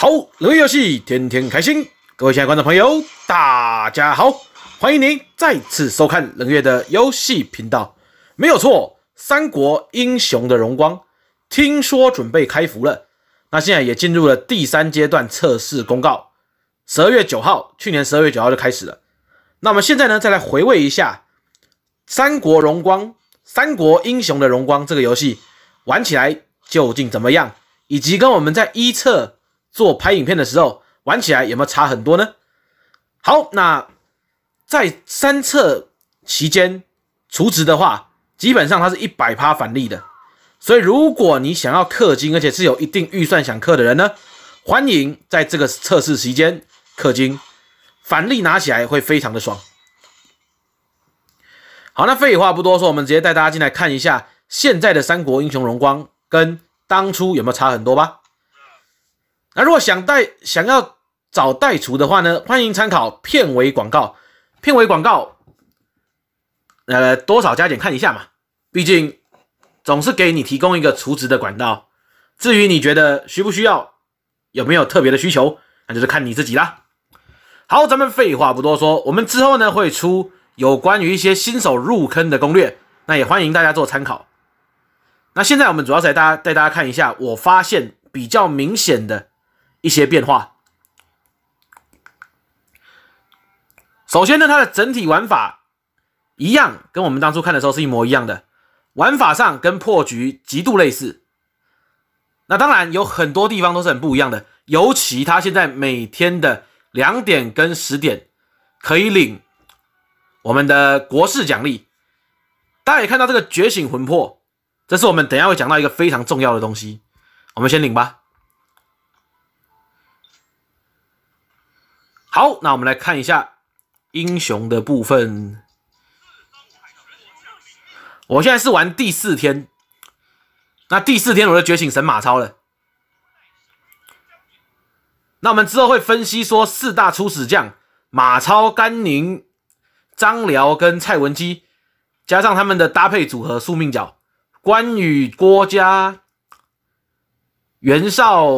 好，冷月游戏，天天开心。各位亲爱的观众朋友，大家好，欢迎您再次收看冷月的游戏频道。没有错，《三国英雄的荣光》听说准备开服了，那现在也进入了第三阶段测试公告。十二月九号，去年十二月九号就开始了。那么现在呢，再来回味一下《三国荣光》《三国英雄的荣光》这个游戏，玩起来究竟怎么样，以及跟我们在一测。做拍影片的时候，玩起来有没有差很多呢？好，那在三测期间除值的话，基本上它是一百趴返利的，所以如果你想要氪金，而且是有一定预算想氪的人呢，欢迎在这个测试期间氪金，返利拿起来会非常的爽。好，那废话不多说，我们直接带大家进来看一下现在的《三国英雄荣光》跟当初有没有差很多吧。那如果想带想要找代厨的话呢，欢迎参考片尾广告。片尾广告，呃，多少加减看一下嘛。毕竟总是给你提供一个除值的管道。至于你觉得需不需要，有没有特别的需求，那就是看你自己啦。好，咱们废话不多说，我们之后呢会出有关于一些新手入坑的攻略，那也欢迎大家做参考。那现在我们主要是带大家带大家看一下，我发现比较明显的。一些变化。首先呢，它的整体玩法一样，跟我们当初看的时候是一模一样的。玩法上跟破局极度类似。那当然有很多地方都是很不一样的，尤其他现在每天的两点跟十点可以领我们的国事奖励。大家也看到这个觉醒魂魄，这是我们等下会讲到一个非常重要的东西。我们先领吧。好，那我们来看一下英雄的部分。我现在是玩第四天，那第四天我就觉醒神马超了。那我们之后会分析说四大初始将马超、甘宁、张辽跟蔡文姬，加上他们的搭配组合宿命角关羽、郭嘉、袁绍、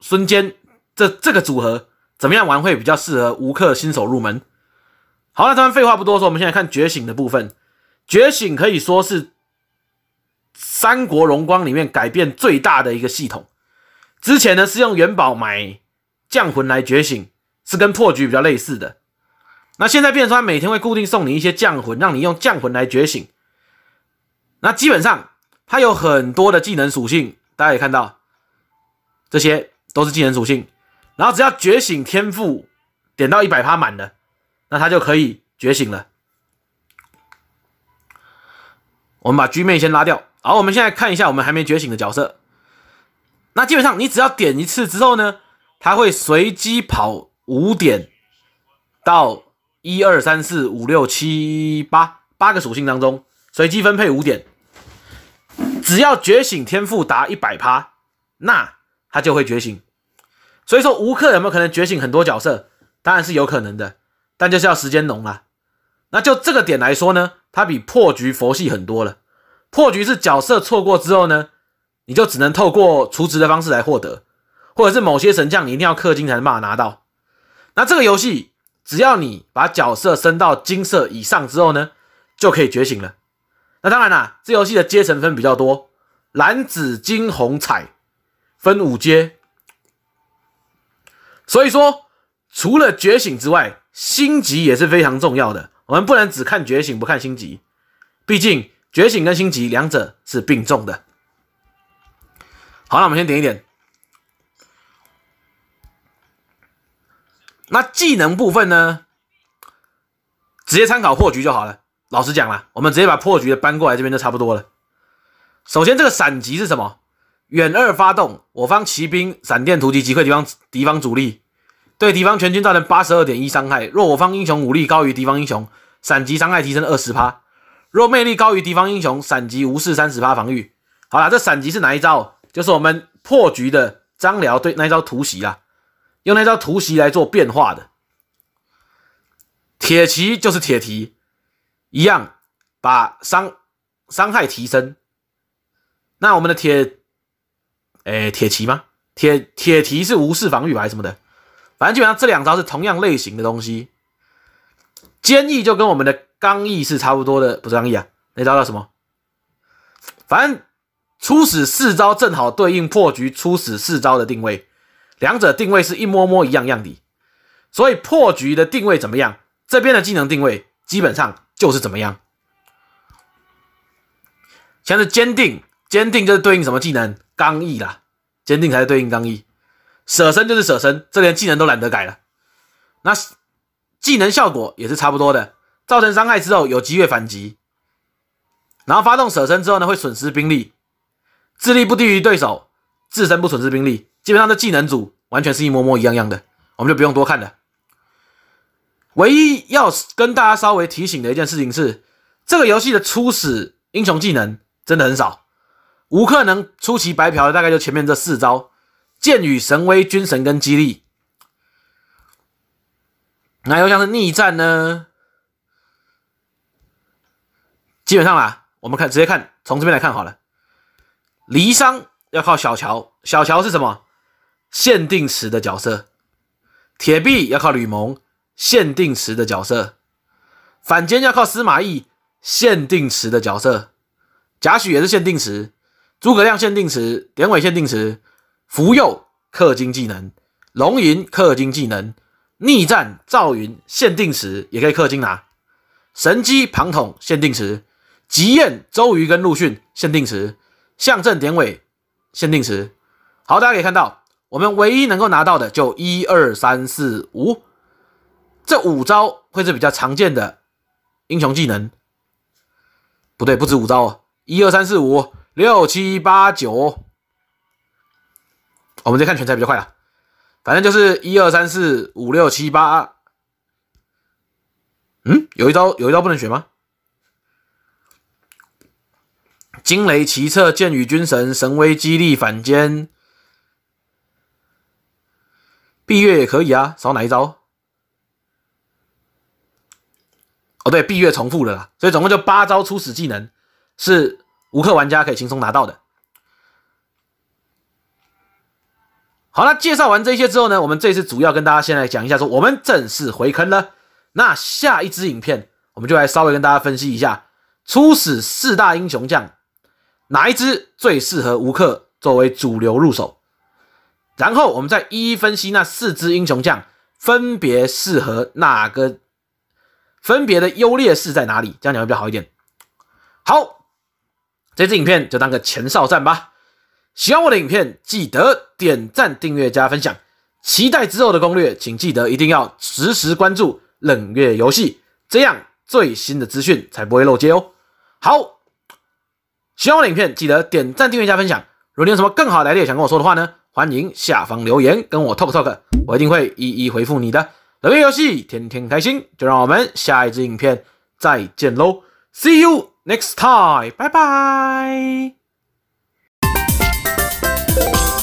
孙坚这这个组合。怎么样玩会比较适合无氪新手入门？好了，咱们废话不多说，我们现在看觉醒的部分。觉醒可以说是《三国荣光》里面改变最大的一个系统。之前呢是用元宝买降魂来觉醒，是跟破局比较类似的。那现在变出来每天会固定送你一些降魂，让你用降魂来觉醒。那基本上它有很多的技能属性，大家也看到，这些都是技能属性。然后只要觉醒天赋点到一百趴满了，那他就可以觉醒了。我们把 G 妹先拉掉，好，我们现在看一下我们还没觉醒的角色。那基本上你只要点一次之后呢，他会随机跑五点到一二三四五六七八八个属性当中随机分配五点，只要觉醒天赋达一百趴，那他就会觉醒。所以说，无氪有没有可能觉醒很多角色？当然是有可能的，但就是要时间浓了。那就这个点来说呢，它比破局佛系很多了。破局是角色错过之后呢，你就只能透过除值的方式来获得，或者是某些神将你一定要氪金才能它拿到。那这个游戏，只要你把角色升到金色以上之后呢，就可以觉醒了。那当然啦，这游戏的阶层分比较多，蓝紫金红彩分五阶。所以说，除了觉醒之外，星级也是非常重要的。我们不能只看觉醒，不看星级。毕竟，觉醒跟星级两者是并重的。好，那我们先点一点。那技能部分呢？直接参考破局就好了。老实讲了，我们直接把破局的搬过来这边就差不多了。首先，这个闪级是什么？远二发动，我方骑兵闪电突击击溃敌方敌方主力，对敌方全军造成八十二点一伤害。若我方英雄武力高于敌方英雄，闪击伤害提升二十%。若魅力高于敌方英雄，闪击无视三十防御。好了，这闪击是哪一招？就是我们破局的张辽对那一招突袭啊！用那招突袭来做变化的铁骑就是铁蹄，一样把伤伤害提升。那我们的铁。哎，铁骑吗？铁铁骑是无视防御还是什么的？反正基本上这两招是同样类型的东西。坚毅就跟我们的刚毅是差不多的，不是刚毅啊？那招叫什么？反正初始四招正好对应破局初始四招的定位，两者定位是一模模一样样的。所以破局的定位怎么样？这边的技能定位基本上就是怎么样？像是坚定。坚定就是对应什么技能？刚毅啦。坚定才是对应刚毅。舍身就是舍身，这连技能都懒得改了。那技能效果也是差不多的，造成伤害之后有机会反击，然后发动舍身之后呢，会损失兵力，智力不低于对手，自身不损失兵力。基本上这技能组完全是一模模一样样的，我们就不用多看了。唯一要跟大家稍微提醒的一件事情是，这个游戏的初始英雄技能真的很少。吴克能出其白嫖的，大概就前面这四招：剑雨、神威、军神跟激励。那又像是逆战呢？基本上啦，我们看直接看，从这边来看好了。离殇要靠小乔，小乔是什么？限定池的角色。铁臂要靠吕蒙，限定池的角色。反间要靠司马懿，限定池的角色。贾诩也是限定池。诸葛亮限定词，典韦限定词，福佑氪金技能，龙吟氪金技能，逆战赵云限定词也可以氪金拿，神机庞统限定词，极焰周瑜跟陆逊限定词，象征典韦限定词。好，大家可以看到，我们唯一能够拿到的就一二三四五这五招会是比较常见的英雄技能。不对，不止五招哦，一二三四五。六七八九，我们直接看全才比较快啊，反正就是一二三四五六七八。嗯，有一招有一招不能选吗？惊雷奇策、剑雨、军神、神威、激励、反间，闭月也可以啊。少哪一招？哦，对，闭月重复了，啦，所以总共就八招初始技能是。无氪玩家可以轻松拿到的。好了，介绍完这些之后呢，我们这次主要跟大家先来讲一下，说我们正式回坑了。那下一支影片，我们就来稍微跟大家分析一下，初始四大英雄将哪一支最适合无氪作为主流入手？然后我们再一一分析那四支英雄将分别适合哪个，分别的优劣势在哪里？这样讲会比较好一点。好。这支影片就当个前哨战吧。喜欢我的影片，记得点赞、订阅加分享。期待之后的攻略，请记得一定要实时关注冷月游戏，这样最新的资讯才不会漏接哦。好，喜欢我的影片，记得点赞、订阅加分享。如果你有什么更好的 idea 想跟我说的话呢？欢迎下方留言跟我 talk talk，我一定会一一回复你的。冷月游戏，天天开心。就让我们下一支影片再见喽，see you。next time. Bye bye.